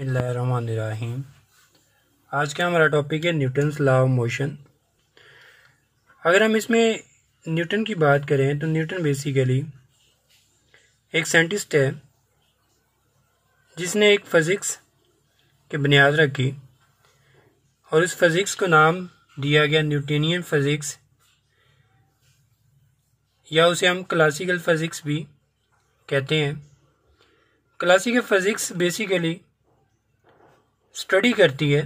बिल्लाम आज का हमारा टॉपिक है न्यूटन्स लॉ ऑफ मोशन अगर हम इसमें न्यूटन की बात करें तो न्यूटन बेसिकली एक साइंटिस्ट है जिसने एक फिज़िक्स की बुनियाद रखी और उस फिज़िक्स को नाम दिया गया न्यूटनियन फिज़िक्स या उसे हम क्लासिकल फिज़िक्स भी कहते हैं क्लासिकल फिज़िक्स बेसिकली स्टडी करती है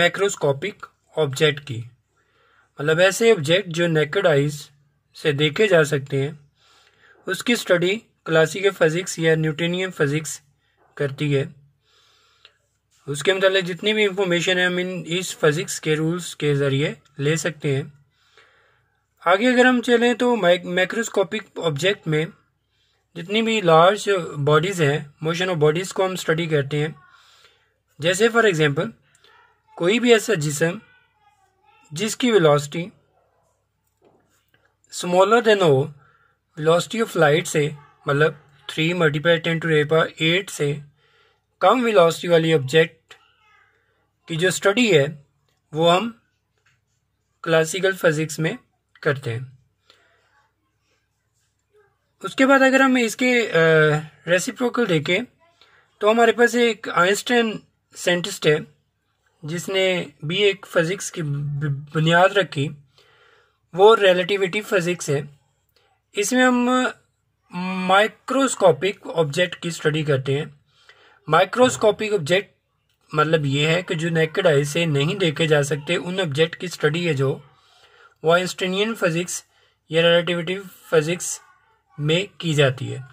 मैक्रोस्कोपिक ऑब्जेक्ट की मतलब ऐसे ऑब्जेक्ट जो नेकड आइज से देखे जा सकते हैं उसकी स्टडी क्लासिकल फिज़िक्स या न्यूटेनियम फिज़िक्स करती है उसके मतलब जितनी भी इंफॉर्मेशन है हम इन इस फिज़िक्स के रूल्स के ज़रिए ले सकते हैं आगे अगर हम चलें तो माइक्रोस्कोपिक ऑब्जेक्ट में जितनी भी लार्ज बॉडीज़ हैं मोशन ऑफ बॉडीज़ को हम स्टडी करते हैं जैसे फॉर एग्जांपल कोई भी ऐसा जिसम जिसकी वेलोसिटी स्मॉलर देन हो वेलोसिटी ऑफ लाइट से मतलब थ्री मल्टीप्लाई टेन टू रेपा एट से कम वेलोसिटी वाली ऑब्जेक्ट की जो स्टडी है वो हम क्लासिकल फिजिक्स में करते हैं उसके बाद अगर हम इसके रेसिप्रोकल देखें तो हमारे पास एक आइंस्टाइन साइंटिस्ट है जिसने भी एक फ़िज़िक्स की बुनियाद रखी वो रिलेटिविटी फ़िज़िक्स है इसमें हम माइक्रोस्कोपिक ऑब्जेक्ट की स्टडी करते हैं माइक्रोस्कोपिक ऑब्जेक्ट मतलब ये है कि जो नेकेड आई से नहीं देखे जा सकते उन ऑब्जेक्ट की स्टडी है जो वो आइंस्टीनियन फिज़िक्स या रिलेटिविटी फिज़िक्स में की जाती है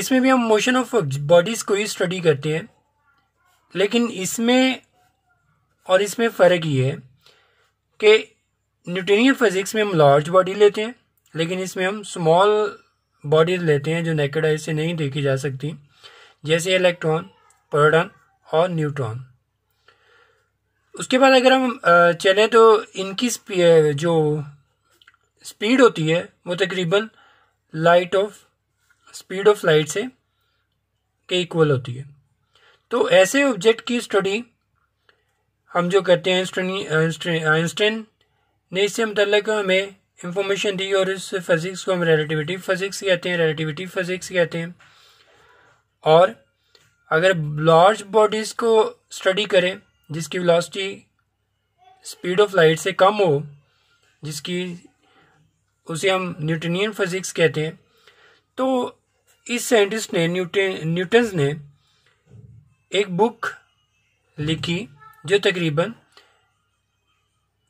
इसमें भी हम मोशन ऑफ बॉडीज़ को ही स्टडी करते हैं लेकिन इसमें और इसमें फ़र्क ये है कि न्यूटेनियन फिज़िक्स में हम लार्ज बॉडी लेते हैं लेकिन इसमें हम स्मॉल बॉडीज लेते हैं जो नेकेड आई से नहीं देखी जा सकती जैसे इलेक्ट्रॉन प्रोटॉन और न्यूट्रॉन उसके बाद अगर हम चलें तो इनकी जो स्पीड होती है वो तकरीबन light of speed of light से के इक्वल होती है तो ऐसे ऑब्जेक्ट की स्टडी हम जो करते हैं आइंस्टीन ने इससे मतलब हमें इंफॉर्मेशन दी और इस फिज़िक्स को हम रिलेटिविटी फिज़िक्स कहते हैं रिलेटिविटी फिज़िक्स कहते हैं और अगर लार्ज बॉडीज़ को स्टडी करें जिसकी वेलोसिटी स्पीड ऑफ लाइट से कम हो जिसकी उसे हम न्यूटनियन फिज़िक्स कहते हैं तो इस साइंटिस्ट ने न्यूटन न्यूटन्स ने एक बुक लिखी जो तकरीबन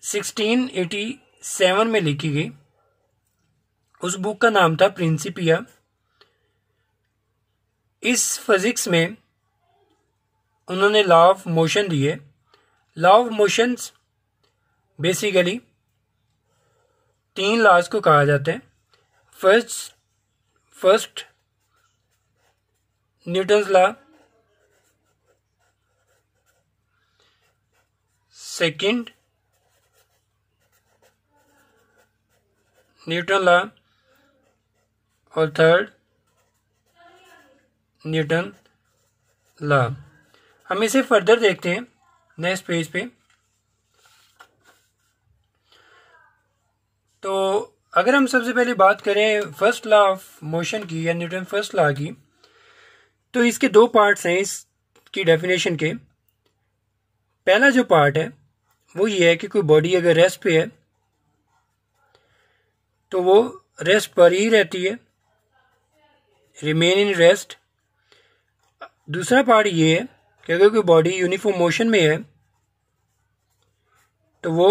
1687 में लिखी गई उस बुक का नाम था प्रिंसिपिया इस फिज़िक्स में उन्होंने लॉ ऑफ मोशन दिए लॉ ऑफ मोशंस बेसिकली तीन लॉज को कहा जाता है first first Newton's law second Newton law और थर्ड न्यूटन लॉ हम इसे फर्दर देखते हैं नेक्स्ट पेज पे तो अगर हम सबसे पहले बात करें फर्स्ट लॉ ऑफ मोशन की या न्यूटन फर्स्ट लॉ की तो इसके दो पार्ट्स हैं इसकी डेफिनेशन के पहला जो पार्ट है वो ये है कि कोई बॉडी अगर रेस्ट पे है तो वो रेस्ट पर ही रहती है रिमेन इन रेस्ट दूसरा पार्ट ये है कि अगर कोई बॉडी यूनिफॉर्म मोशन में है तो वो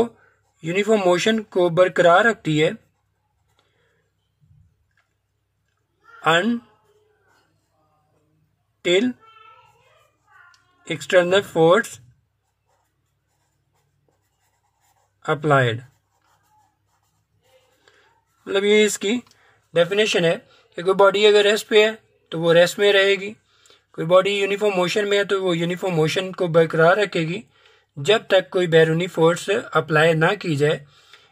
यूनिफॉर्म मोशन को बरकरार रखती है until external force applied मतलब ये इसकी डेफिनेशन है कि कोई बॉडी अगर रेस्ट पे है तो वो रेस्ट में रहेगी कोई बॉडी यूनिफॉर्म मोशन में है तो वो यूनिफॉर्म मोशन को बरकरार रखेगी जब तक कोई बैरूनी फोर्स अप्लाई ना की जाए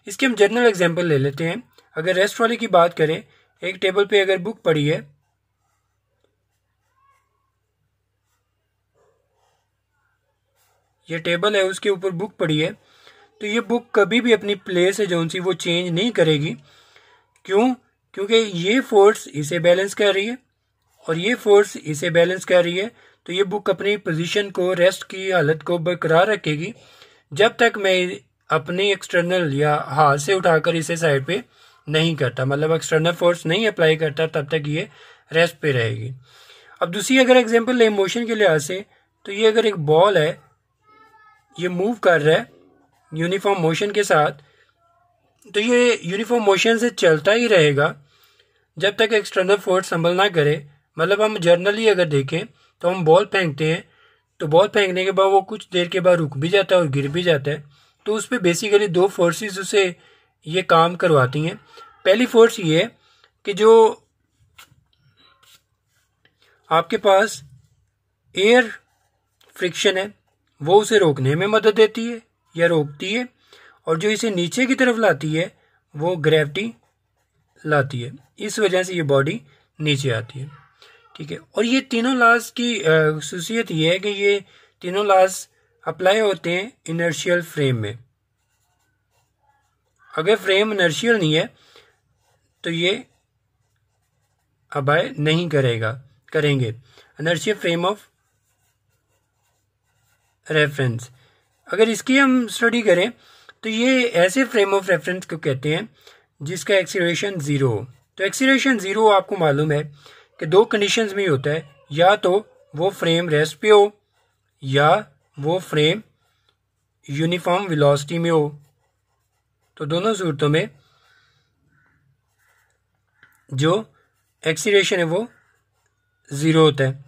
इसके हम जनरल एग्जाम्पल ले लेते हैं अगर रेस्ट वाले की बात करें एक टेबल पे अगर बुक पड़ी है ये टेबल है उसके ऊपर बुक पड़ी है तो ये बुक कभी भी अपनी प्लेस है जो वो चेंज नहीं करेगी क्यों क्योंकि ये फोर्स इसे बैलेंस कर रही है और ये फोर्स इसे बैलेंस कर रही है तो ये बुक अपनी पोजीशन को रेस्ट की हालत को बरकरार रखेगी जब तक मैं अपने एक्सटर्नल या हाथ से उठाकर इसे साइड पे नहीं करता मतलब एक्सटर्नल फोर्स नहीं अप्लाई करता तब तक ये रेस्ट पे रहेगी अब दूसरी अगर एग्जाम्पल ले मोशन के लिहाज से तो ये अगर एक बॉल है ये मूव कर रहा है यूनिफॉर्म मोशन के साथ तो ये यूनिफॉर्म मोशन से चलता ही रहेगा जब तक एक्सटर्नल फोर्स संभल ना करे मतलब हम जर्नली अगर देखें तो हम बॉल फेंकते हैं तो बॉल फेंकने के बाद वो कुछ देर के बाद रुक भी जाता है और गिर भी जाता है तो उस पर बेसिकली दो फोर्सेस उसे ये काम करवाती हैं पहली फोर्स ये है कि जो आपके पास एयर फ्रिक्शन है वो उसे रोकने में मदद देती है या रोकती है और जो इसे नीचे की तरफ लाती है वो ग्रेविटी लाती है इस वजह से ये बॉडी नीचे आती है ठीक है और ये तीनों लाज की खसूसियत ये है कि ये तीनों लाज अप्लाई होते हैं इनर्शियल फ्रेम में अगर फ्रेम इनर्शियल नहीं है तो ये अबाय नहीं करेगा करेंगे इनर्शियल फ्रेम ऑफ रेफरेंस अगर इसकी हम स्टडी करें तो ये ऐसे फ्रेम ऑफ रेफरेंस को कहते हैं जिसका एक्सीलरेशन ज़ीरो हो तो एक्सीलरेशन ज़ीरो आपको मालूम है कि दो कंडीशन में होता है या तो वो फ्रेम रेस्ट पे हो या वो फ्रेम यूनिफॉर्म वेलोसिटी में हो तो दोनों सूरतों में जो एक्सीलरेशन है वो ज़ीरो होता है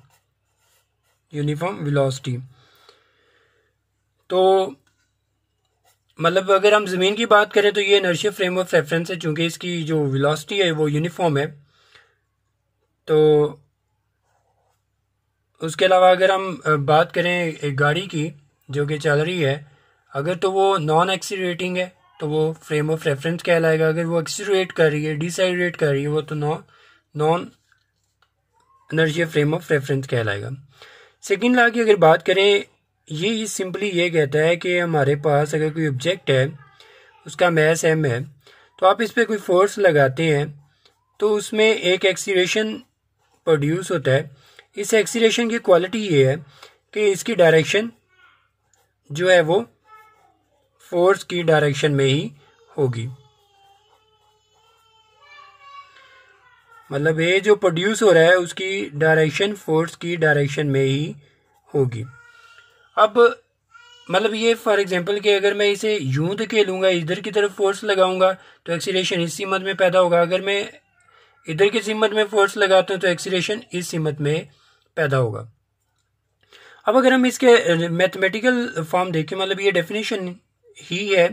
यूनिफॉर्म वेलोसिटी तो मतलब अगर हम ज़मीन की बात करें तो ये इनर्शिया फ्रेम ऑफ रेफरेंस है चूँकि इसकी जो वेलोसिटी है वो यूनिफॉर्म है तो उसके अलावा अगर हम बात करें एक गाड़ी की जो कि चल रही है अगर तो वो नॉन एक्सीटिंग है तो वो फ्रेम ऑफ रेफरेंस कहलाएगा अगर वो एक्सीट कर रही है डिसाइडेट कर रही है वो तो non non energy frame of reference कहलाएगा सेकेंड ला की अगर बात करें ये सिंपली ये कहता है कि हमारे पास अगर कोई ऑब्जेक्ट है उसका मैस एम है तो आप इस पर कोई फोर्स लगाते हैं तो उसमें एक एक्सीलेशन प्रोड्यूस होता है इस एक्सीलेशन की क्वालिटी ये है कि इसकी डायरेक्शन जो है वो फोर्स की डायरेक्शन में ही होगी मतलब ये जो प्रोड्यूस हो रहा है उसकी डायरेक्शन फोर्स की डायरेक्शन में ही होगी अब मतलब ये फॉर एग्जांपल कि अगर मैं इसे यूं धकेलूंगा इधर की तरफ फोर्स लगाऊंगा तो एक्सीलेशन इस सीमत में पैदा होगा अगर मैं इधर की सीमत में फोर्स लगाता हूँ तो एक्सीलेशन इस सीमत में पैदा होगा अब अगर हम इसके मैथमेटिकल फॉर्म देखें मतलब ये डेफिनेशन ही है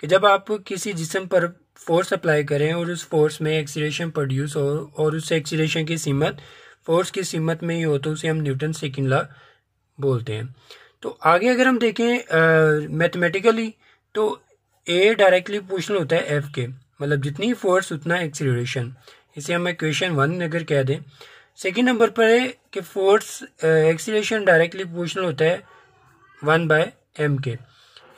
कि जब आप किसी जिसम पर फोर्स अप्लाई करें और उस फोर्स में एक्सीलेशन प्रोड्यूस हो और उस एक्सीलेशन की सीमत फोर्स की सीमत में ही हो तो उसे हम न्यूटन सेकेंड लॉ बोलते हैं तो आगे अगर हम देखें मैथमेटिकली तो ए डायरेक्टली पोर्शनल होता है एफ के मतलब जितनी फोर्स उतना एक्सीलरेशन इसे हम इक्वेशन वन अगर कह दें सेकेंड नंबर पर है कि फोर्स एक्सीलरेशन डायरेक्टली पोर्शनल होता है वन बाय एम के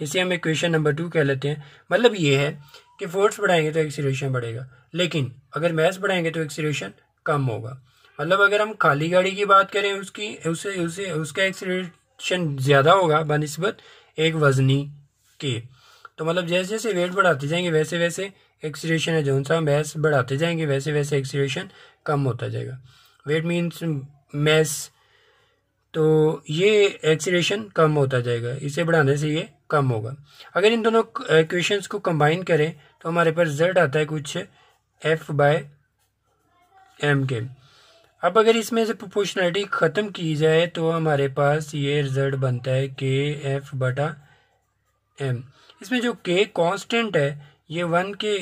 इसे हम इक्वेशन नंबर टू कह लेते हैं मतलब ये है कि फोर्स बढ़ाएंगे तो एक्सीलरेशन बढ़ेगा लेकिन अगर मैथ बढ़ाएंगे तो एक्सीलरेशन कम होगा मतलब अगर हम खाली गाड़ी की बात करें उसकी उसे उसे उसका एक्सीलरेट रिएक्शन ज़्यादा होगा बनस्बत एक वजनी के तो मतलब जैसे जैसे वेट बढ़ाते जाएंगे वैसे वैसे एक्सीरेशन है जोन सा मैस बढ़ाते जाएंगे वैसे वैसे एक्सीरेशन कम होता जाएगा वेट मीन्स मैस तो ये एक्सीशन कम होता जाएगा इसे बढ़ाने से ये कम होगा अगर इन दोनों इक्वेशंस को कंबाइन करें तो हमारे पास रिजल्ट आता है कुछ एफ बाय एम के अब अगर इसमें से प्रोपोर्शनलिटी ख़त्म की जाए तो हमारे पास ये रिजल्ट बनता है के एफ बटा एम इसमें जो के कांस्टेंट है ये वन के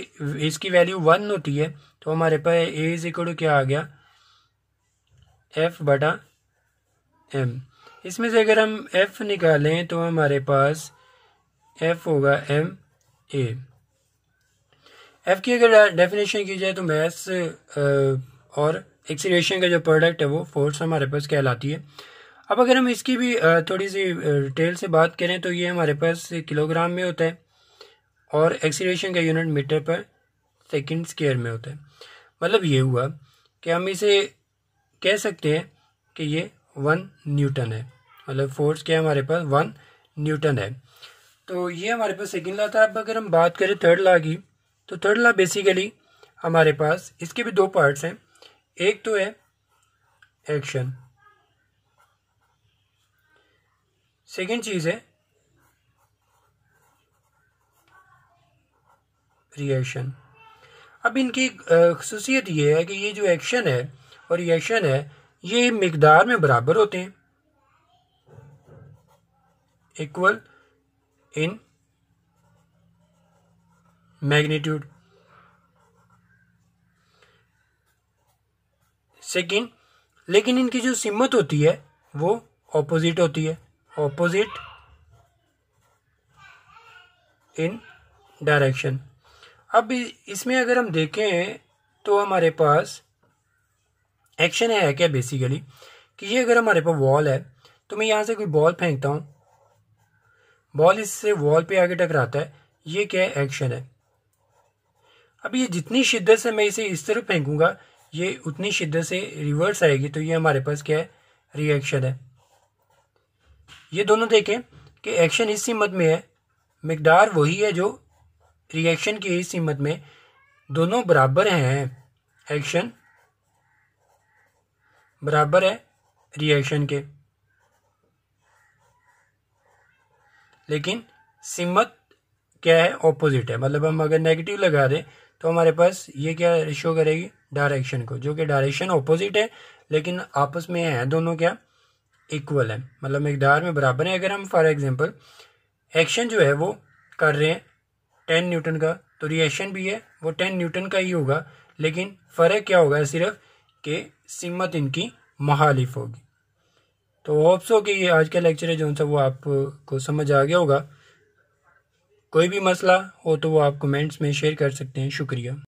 इसकी वैल्यू वन होती है तो हमारे पास ए इज इक्वल क्या आ गया एफ बटा एम इसमें से अगर हम एफ निकालें तो हमारे पास एफ होगा एम ए एफ की अगर डेफिनेशन की जाए तो मैथ्स और एक्सीलेशन का जो प्रोडक्ट है वो फोर्स हमारे पास कहलाती है अब अगर हम इसकी भी थोड़ी सी डिटेल से बात करें तो ये हमारे पास किलोग्राम में होता है और एक्सीलेशन का यूनिट मीटर पर सेकेंड स्केयर में होता है मतलब ये हुआ कि हम इसे कह सकते हैं कि ये वन न्यूटन है मतलब फोर्स क्या हमारे पास वन न्यूटन है तो ये हमारे पास सेकेंड लॉ था अब अगर हम बात करें थर्ड लॉ की तो थर्ड लॉ बेसिकली हमारे पास इसके भी दो पार्ट्स हैं एक तो है एक्शन सेकेंड चीज है रिएक्शन अब इनकी खसूसियत यह है कि ये जो एक्शन है और रिएक्शन है ये मकदार में बराबर होते हैं इक्वल इन मैग्नीट्यूड सेकेंड लेकिन इनकी जो सिमत होती है वो ऑपोजिट होती है ऑपोजिट इन डायरेक्शन अब इसमें अगर हम देखें तो हमारे पास एक्शन है क्या बेसिकली कि ये अगर हमारे पास वॉल है तो मैं यहाँ से कोई बॉल फेंकता हूँ बॉल इससे वॉल पे आगे टकराता है ये क्या एक्शन है अब ये जितनी शिद्दत से मैं इसे इस तरफ फेंकूंगा ये उतनी शिद्दत से रिवर्स आएगी तो ये हमारे पास क्या है रिएक्शन है ये दोनों देखें कि एक्शन इस सीमत में है मकदार वही है जो रिएक्शन की इस सीमत में दोनों बराबर हैं एक्शन बराबर है रिएक्शन के लेकिन सीमत क्या है ऑपोजिट है मतलब हम अगर नेगेटिव लगा दें तो हमारे पास ये क्या रिशो करेगी डायरेक्शन को जो कि डायरेक्शन ऑपोजिट है लेकिन आपस में है दोनों क्या इक्वल है मतलब मकदार में बराबर है अगर हम फॉर एग्जांपल एक्शन जो है वो कर रहे हैं टेन न्यूटन का तो रिएक्शन भी है वो टेन न्यूटन का ही होगा लेकिन फ़र्क क्या होगा सिर्फ कि सिमत इनकी महालिफ होगी तो होप्स हो कि ये आज का लेक्चर है जो सा वो आपको समझ आ गया होगा कोई भी मसला हो तो वो आप कमेंट्स में शेयर कर सकते हैं शुक्रिया